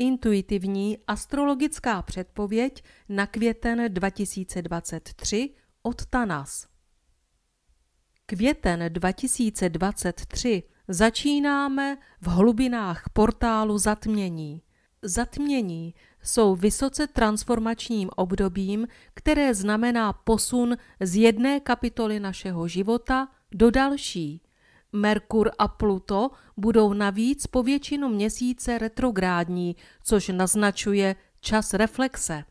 Intuitivní astrologická předpověď na květen 2023 od Tanas. Květen 2023 začínáme v hlubinách portálu zatmění. Zatmění jsou vysoce transformačním obdobím, které znamená posun z jedné kapitoly našeho života do další. Merkur a Pluto budou navíc po většinu měsíce retrográdní, což naznačuje čas reflexe.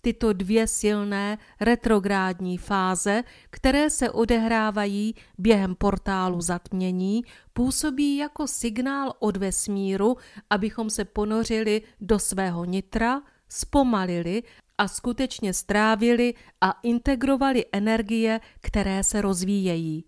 Tyto dvě silné retrográdní fáze, které se odehrávají během portálu zatmění, působí jako signál od vesmíru, abychom se ponořili do svého nitra, zpomalili a skutečně strávili a integrovali energie, které se rozvíjejí.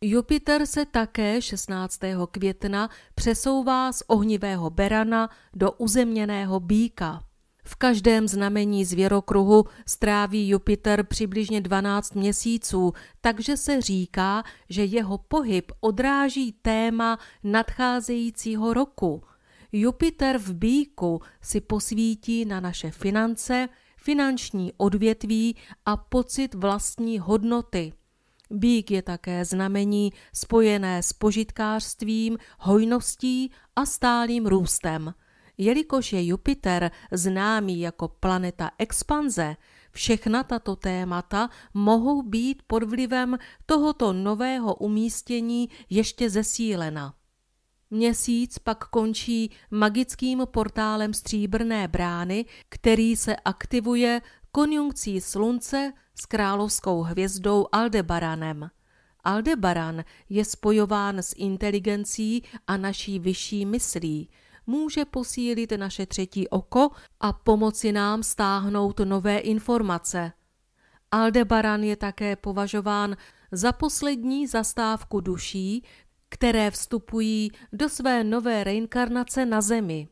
Jupiter se také 16. května přesouvá z ohnivého berana do uzemněného býka. V každém znamení zvěrokruhu stráví Jupiter přibližně 12 měsíců, takže se říká, že jeho pohyb odráží téma nadcházejícího roku. Jupiter v býku si posvítí na naše finance, finanční odvětví a pocit vlastní hodnoty. Bík je také znamení spojené s požitkářstvím, hojností a stálým růstem. Jelikož je Jupiter známý jako planeta expanze, všechna tato témata mohou být pod vlivem tohoto nového umístění ještě zesílena. Měsíc pak končí magickým portálem stříbrné brány, který se aktivuje konjunkcí Slunce s královskou hvězdou Aldebaranem. Aldebaran je spojován s inteligencí a naší vyšší myslí. Může posílit naše třetí oko a pomoci nám stáhnout nové informace. Aldebaran je také považován za poslední zastávku duší, které vstupují do své nové reinkarnace na Zemi.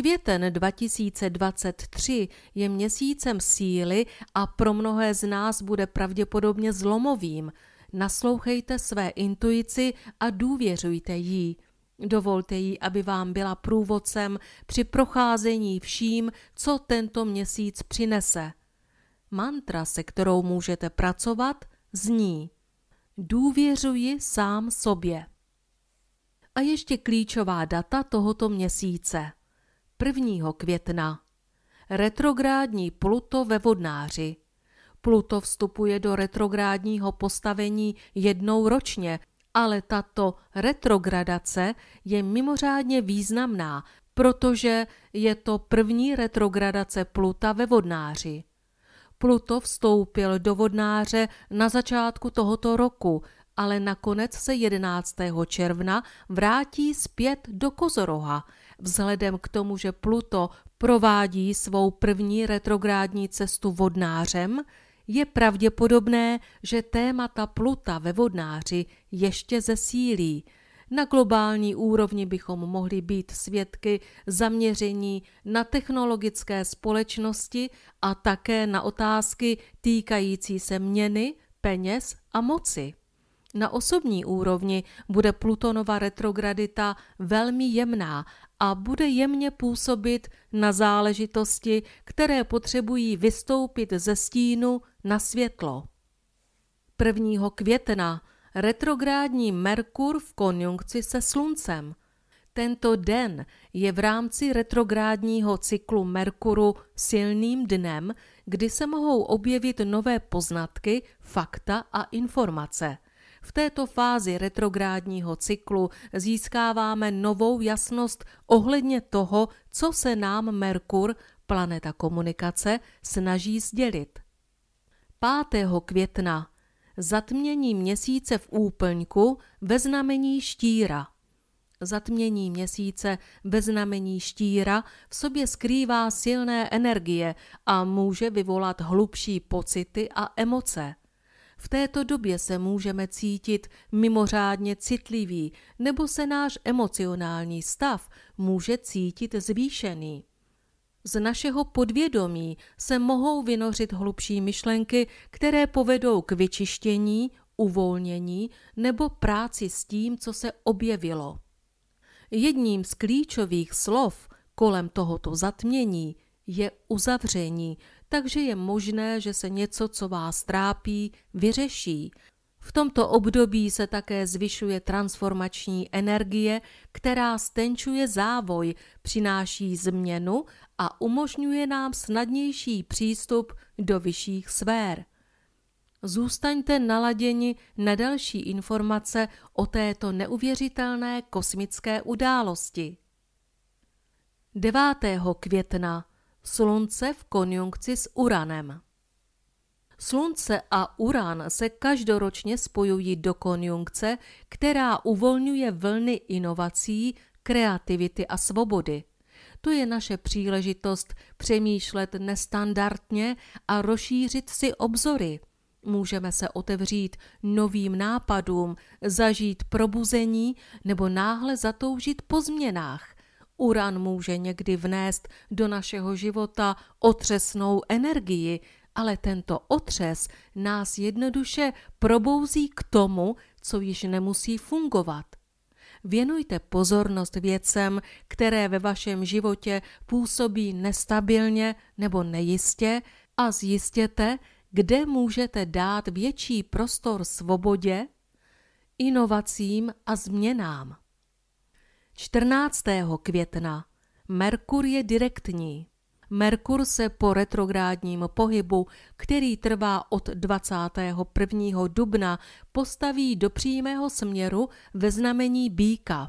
Květen 2023 je měsícem síly a pro mnohé z nás bude pravděpodobně zlomovým. Naslouchejte své intuici a důvěřujte jí. Dovolte jí, aby vám byla průvodcem při procházení vším, co tento měsíc přinese. Mantra, se kterou můžete pracovat, zní Důvěřuji sám sobě. A ještě klíčová data tohoto měsíce. 1. května. Retrográdní Pluto ve vodnáři. Pluto vstupuje do retrográdního postavení jednou ročně, ale tato retrogradace je mimořádně významná, protože je to první retrogradace Pluta ve vodnáři. Pluto vstoupil do vodnáře na začátku tohoto roku, ale nakonec se 11. června vrátí zpět do Kozoroha – vzhledem k tomu, že Pluto provádí svou první retrográdní cestu vodnářem, je pravděpodobné, že témata Pluta ve vodnáři ještě zesílí. Na globální úrovni bychom mohli být svědky zaměření na technologické společnosti a také na otázky týkající se měny, peněz a moci. Na osobní úrovni bude Plutonova retrogradita velmi jemná a bude jemně působit na záležitosti, které potřebují vystoupit ze stínu na světlo. 1. května retrográdní Merkur v konjunkci se Sluncem. Tento den je v rámci retrográdního cyklu Merkuru silným dnem, kdy se mohou objevit nové poznatky, fakta a informace. V této fázi retrográdního cyklu získáváme novou jasnost ohledně toho, co se nám Merkur, planeta komunikace, snaží sdělit. 5. května zatmění měsíce v úplňku ve znamení štíra. Zatmění měsíce ve znamení štíra v sobě skrývá silné energie a může vyvolat hlubší pocity a emoce. V této době se můžeme cítit mimořádně citlivý nebo se náš emocionální stav může cítit zvýšený. Z našeho podvědomí se mohou vynořit hlubší myšlenky, které povedou k vyčištění, uvolnění nebo práci s tím, co se objevilo. Jedním z klíčových slov kolem tohoto zatmění je uzavření, takže je možné, že se něco, co vás trápí, vyřeší. V tomto období se také zvyšuje transformační energie, která stenčuje závoj, přináší změnu a umožňuje nám snadnější přístup do vyšších sfér. Zůstaňte naladěni na další informace o této neuvěřitelné kosmické události. 9. května Slunce v konjunkci s Uranem. Slunce a Uran se každoročně spojují do konjunkce, která uvolňuje vlny inovací, kreativity a svobody. To je naše příležitost přemýšlet nestandardně a rozšířit si obzory. Můžeme se otevřít novým nápadům, zažít probuzení nebo náhle zatoužit po změnách. Uran může někdy vnést do našeho života otřesnou energii, ale tento otřes nás jednoduše probouzí k tomu, co již nemusí fungovat. Věnujte pozornost věcem, které ve vašem životě působí nestabilně nebo nejistě a zjistěte, kde můžete dát větší prostor svobodě, inovacím a změnám. 14. května Merkur je direktní. Merkur se po retrográdním pohybu, který trvá od 21. dubna, postaví do přímého směru ve znamení býka.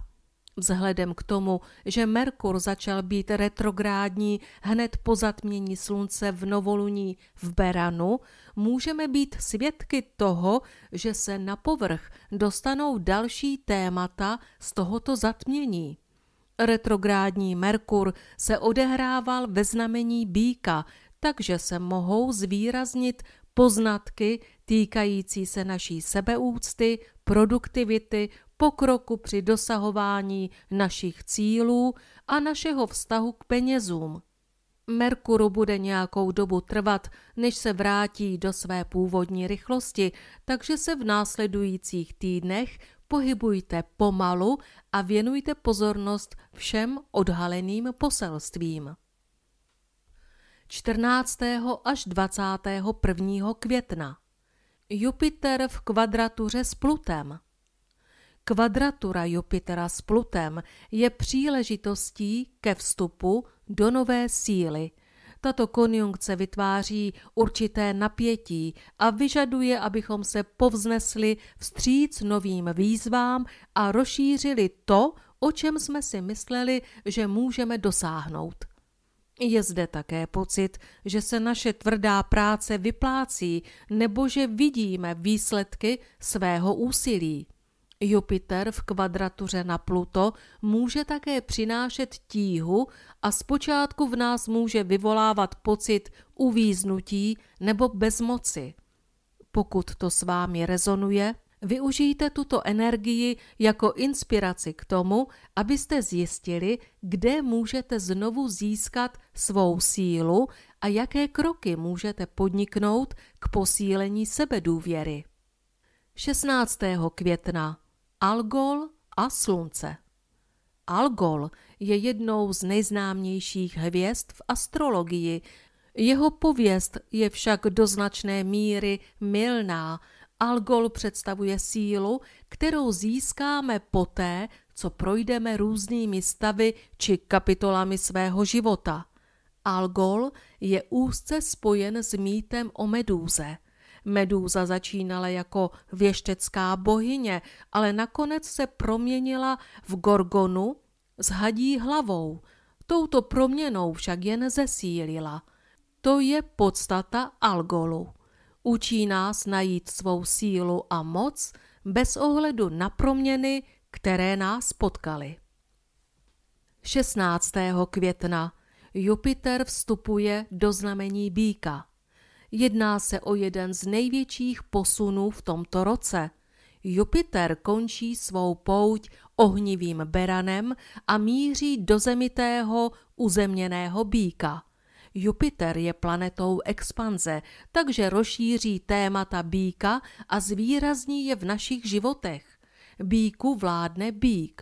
Vzhledem k tomu, že Merkur začal být retrográdní hned po zatmění slunce v novoluní v Beranu, můžeme být svědky toho, že se na povrch dostanou další témata z tohoto zatmění. Retrográdní Merkur se odehrával ve znamení býka, takže se mohou zvýraznit poznatky týkající se naší sebeúcty, produktivity, pokroku při dosahování našich cílů a našeho vztahu k penězům. Merkuru bude nějakou dobu trvat, než se vrátí do své původní rychlosti, takže se v následujících týdnech pohybujte pomalu a věnujte pozornost všem odhaleným poselstvím. 14. až 21. května Jupiter v kvadratuře s Plutem – Kvadratura Jupitera s Plutem je příležitostí ke vstupu do nové síly. Tato konjunkce vytváří určité napětí a vyžaduje, abychom se povznesli vstříc novým výzvám a rozšířili to, o čem jsme si mysleli, že můžeme dosáhnout. Je zde také pocit, že se naše tvrdá práce vyplácí nebo že vidíme výsledky svého úsilí. Jupiter v kvadratuře na Pluto může také přinášet tíhu a zpočátku v nás může vyvolávat pocit uvíznutí nebo bezmoci. Pokud to s vámi rezonuje, využijte tuto energii jako inspiraci k tomu, abyste zjistili, kde můžete znovu získat svou sílu a jaké kroky můžete podniknout k posílení sebedůvěry. 16. května Algol a Slunce. Algol je jednou z nejznámějších hvězd v astrologii. Jeho pověst je však do značné míry mylná. Algol představuje sílu, kterou získáme poté, co projdeme různými stavy či kapitolami svého života. Algol je úzce spojen s mýtem o medúze – Medúza začínala jako věštecká bohyně, ale nakonec se proměnila v Gorgonu s hadí hlavou. Touto proměnou však jen zesílila. To je podstata Algolu. Učí nás najít svou sílu a moc bez ohledu na proměny, které nás potkaly. 16. května Jupiter vstupuje do znamení Býka. Jedná se o jeden z největších posunů v tomto roce. Jupiter končí svou pouť ohnivým beranem a míří do zemitého uzemněného býka. Jupiter je planetou expanze, takže rozšíří témata býka a zvýrazní je v našich životech. Býku vládne býk.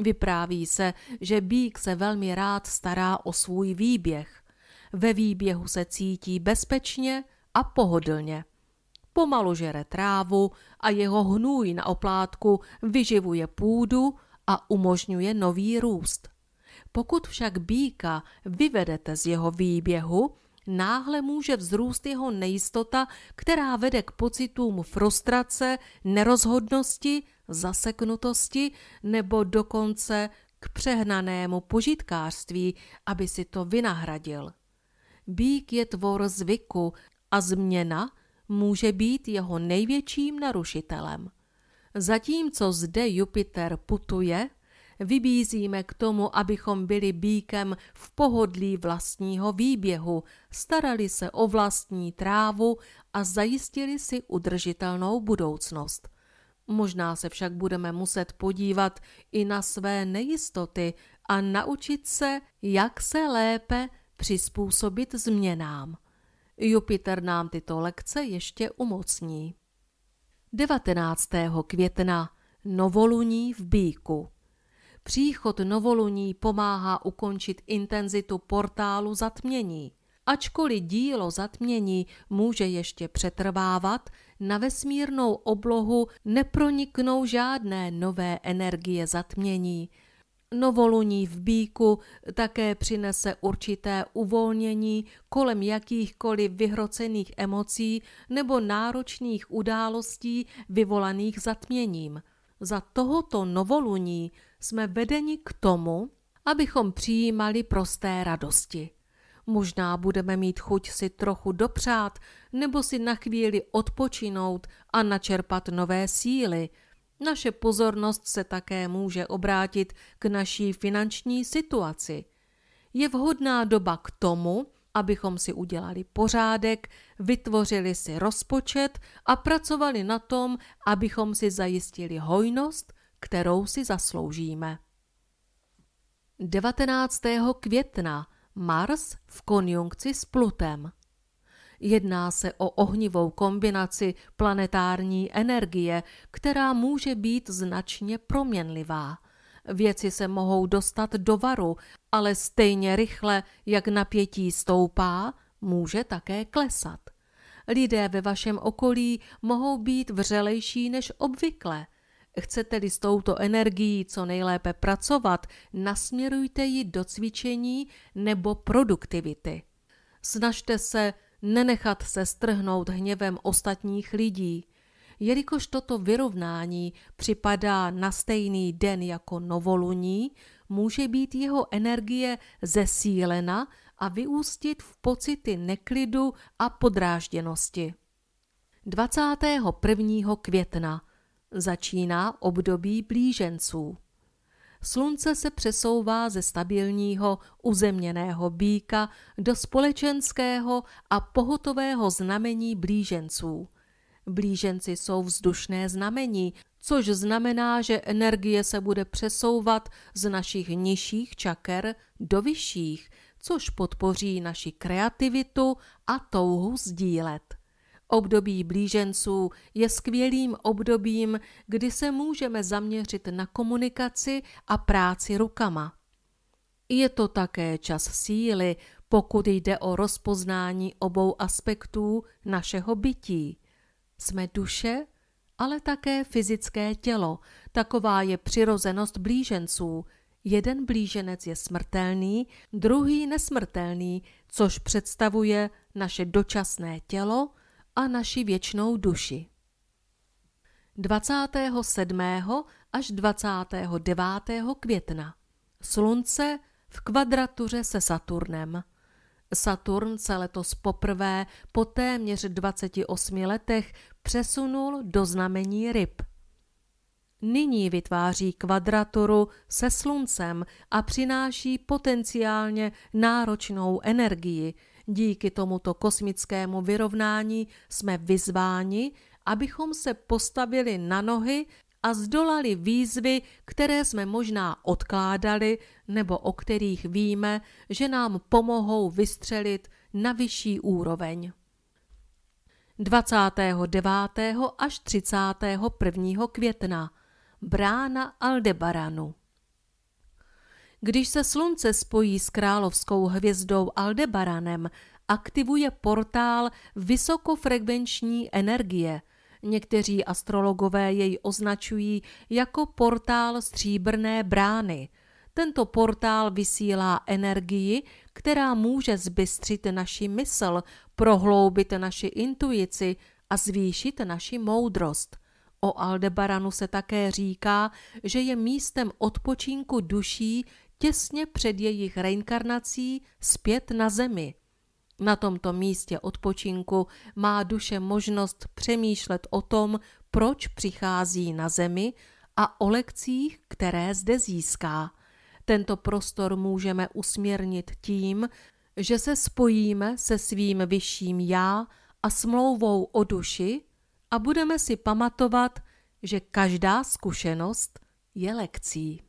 Vypráví se, že býk se velmi rád stará o svůj výběh. Ve výběhu se cítí bezpečně a pohodlně. Pomalu žere trávu a jeho hnůj na oplátku vyživuje půdu a umožňuje nový růst. Pokud však býka vyvedete z jeho výběhu, náhle může vzrůst jeho nejistota, která vede k pocitům frustrace, nerozhodnosti, zaseknutosti nebo dokonce k přehnanému požitkářství, aby si to vynahradil. Bík je tvor zvyku a změna může být jeho největším narušitelem. Zatímco zde Jupiter putuje, vybízíme k tomu, abychom byli bíkem v pohodlí vlastního výběhu, starali se o vlastní trávu a zajistili si udržitelnou budoucnost. Možná se však budeme muset podívat i na své nejistoty a naučit se, jak se lépe přizpůsobit změnám. Jupiter nám tyto lekce ještě umocní. 19. května Novoluní v Bíku. Příchod novoluní pomáhá ukončit intenzitu portálu zatmění. Ačkoliv dílo zatmění může ještě přetrvávat, na vesmírnou oblohu neproniknou žádné nové energie zatmění – Novoluní v Bíku také přinese určité uvolnění kolem jakýchkoliv vyhrocených emocí nebo náročných událostí vyvolaných zatměním. Za tohoto novoluní jsme vedeni k tomu, abychom přijímali prosté radosti. Možná budeme mít chuť si trochu dopřát nebo si na chvíli odpočinout a načerpat nové síly – naše pozornost se také může obrátit k naší finanční situaci. Je vhodná doba k tomu, abychom si udělali pořádek, vytvořili si rozpočet a pracovali na tom, abychom si zajistili hojnost, kterou si zasloužíme. 19. května Mars v konjunkci s Plutem. Jedná se o ohnivou kombinaci planetární energie, která může být značně proměnlivá. Věci se mohou dostat do varu, ale stejně rychle, jak napětí stoupá, může také klesat. Lidé ve vašem okolí mohou být vřelejší než obvykle. Chcete-li s touto energií co nejlépe pracovat, nasměrujte ji do cvičení nebo produktivity. Snažte se nenechat se strhnout hněvem ostatních lidí, jelikož toto vyrovnání připadá na stejný den jako novoluní, může být jeho energie zesílena a vyústit v pocity neklidu a podrážděnosti. 21. května začíná období blíženců. Slunce se přesouvá ze stabilního uzemněného býka do společenského a pohotového znamení blíženců. Blíženci jsou vzdušné znamení, což znamená, že energie se bude přesouvat z našich nižších čaker do vyšších, což podpoří naši kreativitu a touhu sdílet. Období blíženců je skvělým obdobím, kdy se můžeme zaměřit na komunikaci a práci rukama. Je to také čas síly, pokud jde o rozpoznání obou aspektů našeho bytí. Jsme duše, ale také fyzické tělo. Taková je přirozenost blíženců. Jeden blíženec je smrtelný, druhý nesmrtelný, což představuje naše dočasné tělo – a naši věčnou duši. 27. až 29. května Slunce v kvadratuře se Saturnem. Saturn se letos poprvé po téměř 28 letech přesunul do znamení ryb. Nyní vytváří kvadraturu se sluncem a přináší potenciálně náročnou energii, Díky tomuto kosmickému vyrovnání jsme vyzváni, abychom se postavili na nohy a zdolali výzvy, které jsme možná odkládali nebo o kterých víme, že nám pomohou vystřelit na vyšší úroveň. 29. až 31. května Brána Aldebaranu když se slunce spojí s královskou hvězdou Aldebaranem, aktivuje portál vysokofrekvenční energie. Někteří astrologové jej označují jako portál stříbrné brány. Tento portál vysílá energii, která může zbystřit naši mysl, prohloubit naši intuici a zvýšit naši moudrost. O Aldebaranu se také říká, že je místem odpočinku duší těsně před jejich reinkarnací zpět na zemi. Na tomto místě odpočinku má duše možnost přemýšlet o tom, proč přichází na zemi a o lekcích, které zde získá. Tento prostor můžeme usměrnit tím, že se spojíme se svým vyšším já a smlouvou o duši a budeme si pamatovat, že každá zkušenost je lekcí.